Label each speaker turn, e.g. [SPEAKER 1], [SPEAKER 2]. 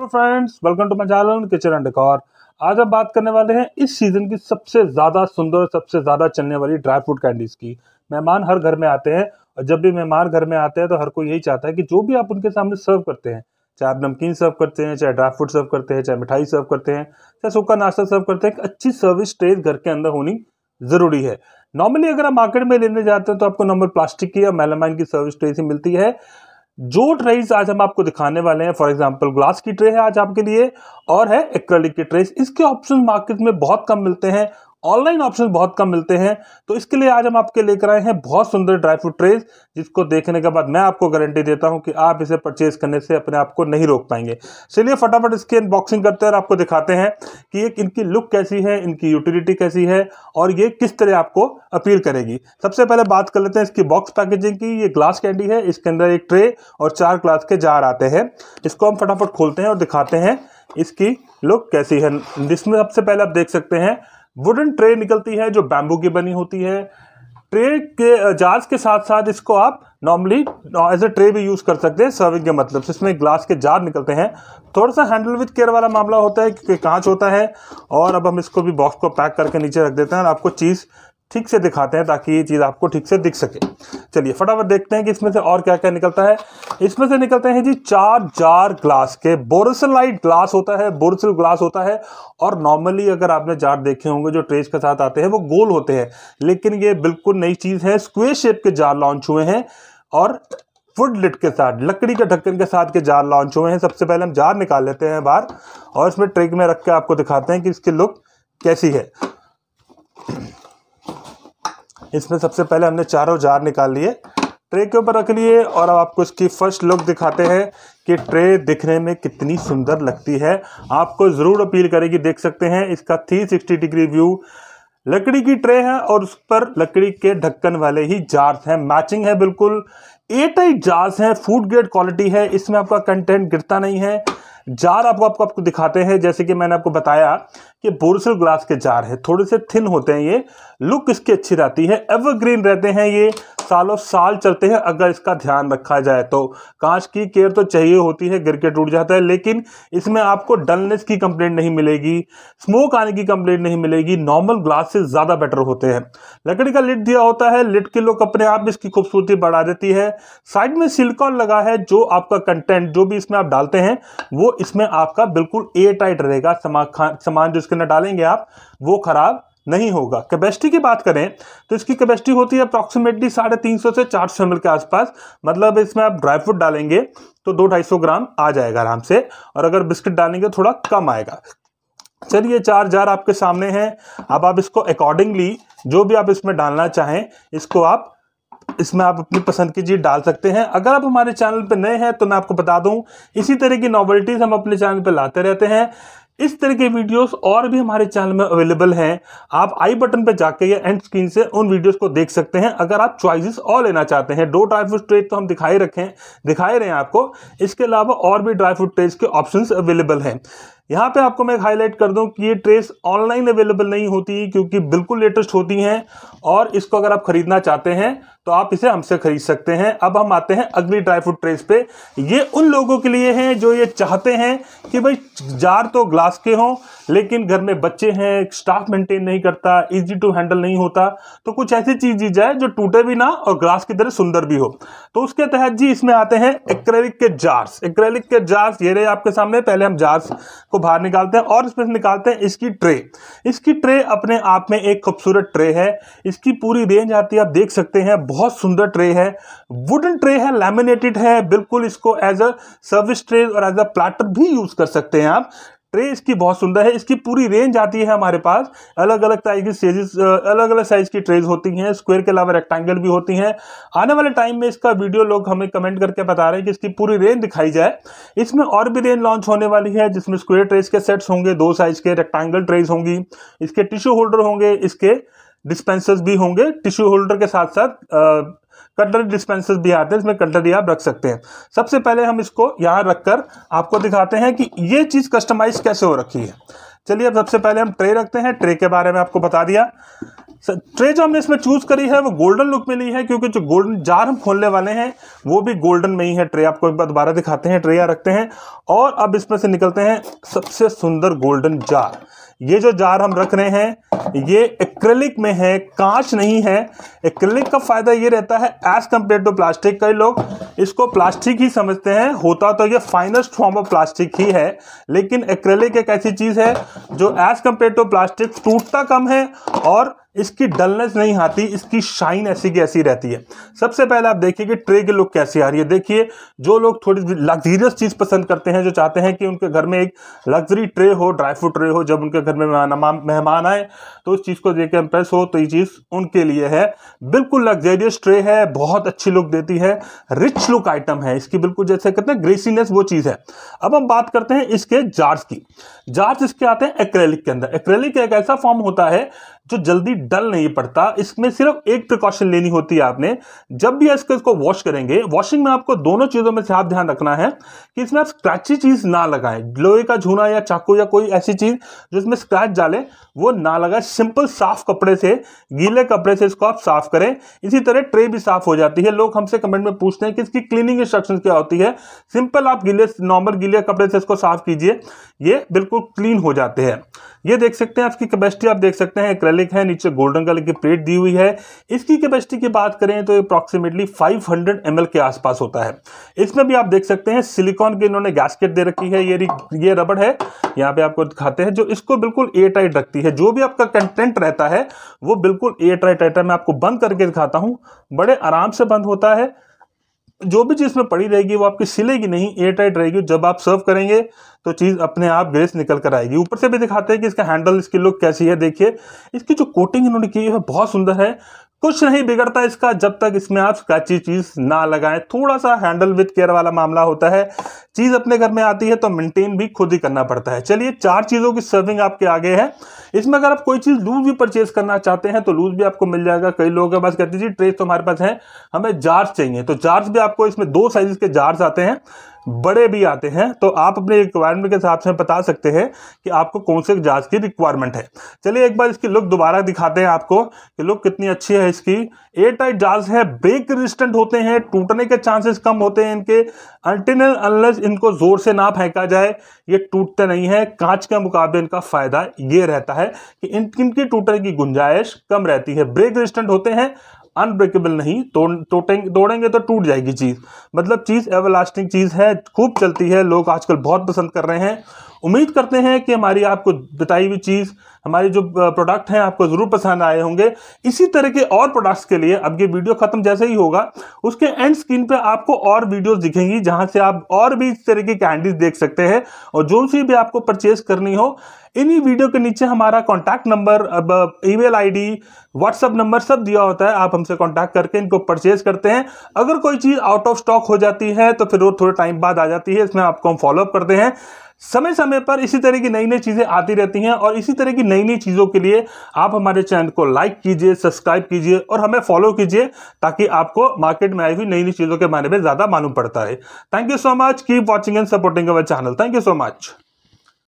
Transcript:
[SPEAKER 1] hello friends welcome to my channel kitchen and decor आज हम बात करने वाले हैं इस सीज़न की सबसे ज़्यादा सुंदर सबसे ज़्यादा चलने वाली ड्राई फ्रूट कैंडीज़ की मेहमान हर घर में आते हैं और जब भी मेहमान घर में आते हैं तो हर कोई यही चाहता है कि जो भी आप उनके सामने सर्व करते हैं चाहे आप नमकीन सर्व करते हैं चाहे ड्राई फ्रूट सर्व करते हैं चाहे मिठाई सर्व करते हैं चाहे सूखा नाश्ता सर्व करते हैं अच्छी सर्विस ट्रेस घर के अंदर होनी ज़रूरी है नॉर्मली अगर आप मार्केट में लेने जाते हैं तो आपको नॉर्मल प्लास्टिक की या मेलामाइन की सर्विस ट्रेस ही मिलती है जो ट्रेस आज हम आपको दिखाने वाले हैं फॉर एग्जांपल ग्लास की ट्रे है आज आपके लिए और है एक्रेलिक की ट्रेस इसके ऑप्शन मार्केट में बहुत कम मिलते हैं ऑनलाइन ऑप्शन बहुत कम मिलते हैं तो इसके लिए आज हम आपके लेकर आए हैं बहुत सुंदर ड्राई फ्रूट ट्रेज जिसको देखने के बाद मैं आपको गारंटी देता हूं कि आप इसे परचेज करने से अपने आप को नहीं रोक पाएंगे चलिए फटाफट इसकी अनबॉक्सिंग करते हैं और आपको दिखाते हैं कि एक इनकी लुक कैसी है इनकी यूटिलिटी कैसी है और ये किस तरह आपको अपील करेगी सबसे पहले बात कर लेते हैं इसकी बॉक्स पैकेजिंग की ये ग्लास कैंडी है इसके अंदर एक ट्रे और चार ग्लास के जार आते हैं इसको हम फटाफट खोलते हैं और दिखाते हैं इसकी लुक कैसी है जिसमें सबसे पहले आप देख सकते हैं वुडन ट्रे निकलती है जो बैम्बू की बनी होती है ट्रे के जार्स के साथ साथ इसको आप नॉर्मली एज ए ट्रे भी यूज़ कर सकते हैं सर्विंग के मतलब से इसमें ग्लास के जार निकलते हैं थोड़ा सा हैंडल विथ केयर वाला मामला होता है क्योंकि कांच होता है और अब हम इसको भी बॉक्स को पैक करके नीचे रख देते हैं और आपको चीज़ ठीक से दिखाते हैं ताकि ये चीज़ आपको ठीक से दिख सके चलिए फटाफट देखते हैं कि इसमें से और क्या क्या निकलता है इसमें से निकलते हैं जी चार जार ग्लास के बोरसलाइट ग्लास होता है बोरसल ग्लास होता है और नॉर्मली अगर आपने जार देखे होंगे जो ट्रेस के साथ आते हैं वो गोल होते हैं लेकिन ये बिल्कुल नई चीज़ है स्क्वेयर शेप के जार लॉन्च हुए हैं और वुड लिट के साथ लकड़ी के ढक्कन के साथ के जार लॉन्च हुए हैं सबसे पहले हम जार निकाल लेते हैं बाहर और इसमें ट्रेक में रख के आपको दिखाते हैं कि इसकी लुक कैसी है इसमें सबसे पहले हमने चारों जार निकाल लिए ट्रे के ऊपर रख लिए और अब आपको इसकी फर्स्ट लुक दिखाते हैं कि ट्रे दिखने में कितनी सुंदर लगती है आपको ज़रूर अपील करेगी देख सकते हैं इसका 360 डिग्री व्यू लकड़ी की ट्रे है और उस पर लकड़ी के ढक्कन वाले ही जार्स हैं मैचिंग है बिल्कुल ए टाइप जार्स हैं फूड ग्रेड क्वालिटी है इसमें आपका कंटेंट गिरता नहीं है जार आपको आपको आपको दिखाते हैं जैसे कि मैंने आपको बताया कि बोरसल ग्लास के जार है थोड़े से थिन होते हैं ये लुक इसकी अच्छी रहती है एवरग्रीन रहते हैं ये सालों साल चलते हैं अगर इसका ध्यान रखा जाए तो कांच की केयर तो चाहिए होती है गिर के टूट जाता है लेकिन इसमें आपको डलनेस की कंप्लेंट नहीं मिलेगी स्मोक आने की कंप्लेंट नहीं मिलेगी नॉर्मल ग्लास से ज़्यादा बेटर होते हैं लकड़ी का लिट दिया होता है लिट के लोग अपने आप इसकी खूबसूरती बढ़ा देती है साइड में सिल्कॉन लगा है जो आपका कंटेंट जो भी इसमें आप डालते हैं वो इसमें आपका बिल्कुल एयर टाइट रहेगा सामान जो इसके अंदर डालेंगे आप वो खराब नहीं होगा कैपेसिटी की बात करें तो इसकी कैपेसिटी होती है अप्रॉक्सीमेटली साढ़े तीन सौ से चार सौ एम के आसपास मतलब इसमें आप ड्राई फ्रूट डालेंगे तो दो ढाई सौ ग्राम आ जाएगा आराम से और अगर बिस्किट डालेंगे तो थोड़ा कम आएगा चलिए चार जार आपके सामने हैं अब आप इसको अकॉर्डिंगली जो भी आप इसमें डालना चाहें इसको आप इसमें आप अपनी पसंद की चीज़ डाल सकते हैं अगर आप हमारे चैनल पर नए हैं तो मैं आपको बता दूं इसी तरह की नॉवल्टीज़ हम अपने चैनल पर लाते रहते हैं इस तरह के वीडियोस और भी हमारे चैनल में अवेलेबल हैं आप आई बटन पर जाके या एंड स्क्रीन से उन वीडियोस को देख सकते हैं अगर आप चॉइसेस और लेना चाहते हैं दो ड्राई फ्रूट ट्रेज तो हम दिखाई रखें दिखाए रहे हैं आपको इसके अलावा और भी ड्राई फ्रूट ट्रेज के ऑप्शन अवेलेबल हैं यहाँ पे आपको मैं हाईलाइट कर दूं कि ये ट्रेस ऑनलाइन अवेलेबल नहीं होती क्योंकि बिल्कुल लेटेस्ट होती हैं और इसको अगर आप खरीदना चाहते हैं तो आप इसे हमसे खरीद सकते हैं अब हम आते हैं अगली ड्राई फ्रूट ट्रेस पे ये उन लोगों के लिए हैं जो ये चाहते हैं कि भाई जार तो ग्लास के हों लेकिन घर में बच्चे हैं स्टाफ मेंटेन नहीं करता इजी टू हैंडल नहीं होता तो कुछ ऐसी चीज दी जाए जो टूटे भी ना और ग्लास की तरह सुंदर भी हो तो उसके तहत जी इसमें आते हैं एक्रेलिक के जार्स एक्रेलिक के जार्स ये रहे आपके सामने पहले हम जार्स को बाहर निकालते हैं और इसमें निकालते हैं इसकी ट्रे इसकी ट्रे अपने आप में एक खूबसूरत ट्रे है इसकी पूरी रेंज आती है आप देख सकते हैं बहुत सुंदर ट्रे है वुडन ट्रे है लेमिनेटेड है बिल्कुल इसको एज अ सर्विस ट्रे और एज अ प्लाटर भी यूज कर सकते हैं आप ट्रे इसकी बहुत सुंदर है इसकी पूरी रेंज आती है हमारे पास अलग अलग साइज की साइजेस अलग अलग साइज की ट्रेज होती हैं स्क्वायर के अलावा रेक्टेंगल भी होती हैं आने वाले टाइम में इसका वीडियो लोग हमें कमेंट करके बता रहे हैं कि इसकी पूरी रेंज दिखाई जाए इसमें और भी रेंज लॉन्च होने वाली है जिसमें स्क्वेयर ट्रेज के सेट्स होंगे दो साइज के रेक्टेंगल ट्रेज होंगी इसके टिश्यू होल्डर होंगे इसके डिस्पेंसर्स भी होंगे टिश्यू होल्डर के साथ साथ कटलरी डिस्पेंसर भी आते हैं इसमें कटलरी आप रख सकते हैं सबसे पहले हम इसको यहाँ रख कर आपको दिखाते हैं कि ये चीज़ कस्टमाइज कैसे हो रखी है चलिए अब सबसे पहले हम ट्रे रखते हैं ट्रे के बारे में आपको बता दिया ट्रे जो हमने इसमें चूज़ करी है वो गोल्डन लुक में ली है क्योंकि जो गोल्डन जार हम खोलने वाले हैं वो भी गोल्डन में ही है ट्रे आपको एक बार दोबारा दिखाते हैं ट्रे या रखते हैं और अब इसमें से निकलते हैं सबसे सुंदर गोल्डन जार ये जो जार हम रख रहे हैं ये एक्रेलिक में है कांच नहीं है एक्रेलिक का फ़ायदा ये रहता है एज कम्पेयर टू प्लास्टिक कई लोग इसको प्लास्टिक ही समझते हैं होता तो ये फाइनेस्ट फॉर्म ऑफ प्लास्टिक ही है लेकिन एक्रेलिक एक ऐसी चीज़ है जो एज कम्पेयर टू प्लास्टिक टूटता कम है और इसकी डलनेस नहीं आती इसकी शाइन ऐसी की ऐसी रहती है सबसे पहले आप देखिए कि ट्रे की लुक कैसी आ रही है देखिए जो लोग थोड़ी लग्जीरियस चीज़ पसंद करते हैं जो चाहते हैं कि उनके घर में एक लग्जरी ट्रे हो ड्राई फ्रूट ट्रे हो जब उनके घर में मेहमान आए तो उस चीज़ को देख कैंपस हो तो ये चीज़ उनके लिए है बिल्कुल लग्जेरियस ट्रे है बहुत अच्छी लुक देती है रिच लुक आइटम है इसकी बिल्कुल जैसे कहते हैं ग्रेसीनेस वो चीज़ है अब हम बात करते हैं इसके जार्स की जार्स इसके आते हैं एक्रेलिक के अंदर एक्रेलिक एक ऐसा फॉर्म होता है जो जल्दी डल नहीं पड़ता इसमें सिर्फ एक प्रिकॉशन लेनी होती है आपने जब भी इसको इसको वॉश करेंगे वॉशिंग में आपको दोनों चीज़ों में से आप ध्यान रखना है कि इसमें आप स्क्रैची चीज़ ना लगाएं लोहे का झूना या चाकू या कोई ऐसी चीज़ जो इसमें स्क्रैच डालें वो ना लगाए सिंपल साफ कपड़े से गीले कपड़े से इसको आप साफ करें इसी तरह ट्रे भी साफ हो जाती है लोग हमसे कमेंट में पूछते हैं कि इसकी क्लीनिंग इंस्ट्रक्शन क्या होती है सिंपल आप गीले नॉर्मल गीले कपड़े से इसको साफ कीजिए ये बिल्कुल क्लीन हो जाते हैं ये देख सकते हैं आपकी कैपेसिटी आप देख सकते हैं एक कलिक है नीचे गोल्डन कलर की प्लेट दी हुई है इसकी कैपेसिटी की बात करें तो अप्रॉक्सीमेटली 500 हंड्रेड के आसपास होता है इसमें भी आप देख सकते हैं सिलिकॉन की इन्होंने गैसकेट दे रखी है ये ये रबड़ है यहाँ पे आपको दिखाते हैं जो इसको बिल्कुल एयर टाइट रखती है जो भी आपका कंटेंट रहता है वो बिल्कुल एयर टाइट रहता है मैं आपको बंद करके दिखाता हूँ बड़े आराम से बंद होता है जो भी चीज़ में पड़ी रहेगी वो आपकी सिलेगी नहीं एयर टाइट रहेगी जब आप सर्व करेंगे तो चीज़ अपने आप ग्रेस निकल कर आएगी ऊपर से भी दिखाते हैं कि इसका हैंडल इसकी लुक कैसी है देखिए इसकी जो कोटिंग इन्होंने की है बहुत सुंदर है कुछ नहीं बिगड़ता इसका जब तक इसमें आप काची चीज ना लगाएं थोड़ा सा हैंडल विथ केयर वाला मामला होता है चीज अपने घर में आती है तो मेंटेन भी खुद ही करना पड़ता है चलिए चार चीजों की सर्विंग आपके आगे है इसमें अगर आप कोई चीज लूज भी परचेज करना चाहते हैं तो लूज भी आपको मिल जाएगा कई लोगों के पास कहते जी ट्रेस तो हमारे पास है हमें जार्स चाहिए तो जार्स भी आपको इसमें दो साइज के जार्स आते हैं बड़े भी आते हैं तो आप अपने रिक्वायरमेंट के हिसाब से बता सकते हैं कि आपको कौन से जहाज की रिक्वायरमेंट है चलिए एक बार इसकी लुक दोबारा दिखाते हैं आपको कि लुक कितनी अच्छी है इसकी एयर टाइट जहाज है ब्रेक रेजिस्टेंट होते हैं टूटने के चांसेस कम होते हैं इनके अल्टीनल अनलेस इनको जोर से ना फेंका जाए ये टूटते नहीं है कांच के मुकाबले इनका फायदा ये रहता है कि इनकी टूटने की गुंजाइश कम रहती है ब्रेक रेजिस्टेंट होते हैं अनब्रेकेबल नहीं तोड़ेंगे तोड़ेंगे तो टूट जाएगी चीज़ मतलब चीज़ एवरलास्टिंग चीज़ है खूब चलती है लोग आजकल बहुत पसंद कर रहे हैं उम्मीद करते हैं कि हमारी आपको बताई हुई चीज़ हमारे जो प्रोडक्ट हैं आपको ज़रूर पसंद आए होंगे इसी तरह के और प्रोडक्ट्स के लिए अब ये वीडियो ख़त्म जैसे ही होगा उसके एंड स्क्रीन पे आपको और वीडियोस दिखेंगी जहां से आप और भी इस तरह की कैंडीज देख सकते हैं और जो सी भी आपको परचेज करनी हो इन्हीं वीडियो के नीचे हमारा कॉन्टैक्ट नंबर अब ईमेल आईडी व्हाट्सअप नंबर सब दिया होता है आप हमसे कॉन्टैक्ट करके इनको परचेज करते हैं अगर कोई चीज़ आउट ऑफ स्टॉक हो जाती है तो फिर वो थोड़े टाइम बाद आ जाती है इसमें आपको हम फॉलोअप करते हैं समय समय पर इसी तरह की नई नई चीज़ें आती रहती हैं और इसी तरह की नई नई चीज़ों के लिए आप हमारे चैनल को लाइक कीजिए सब्सक्राइब कीजिए और हमें फॉलो कीजिए ताकि आपको मार्केट में आई हुई नई नई चीज़ों के बारे में ज़्यादा मालूम पड़ता है thank you so much keep watching and supporting our channel thank you so much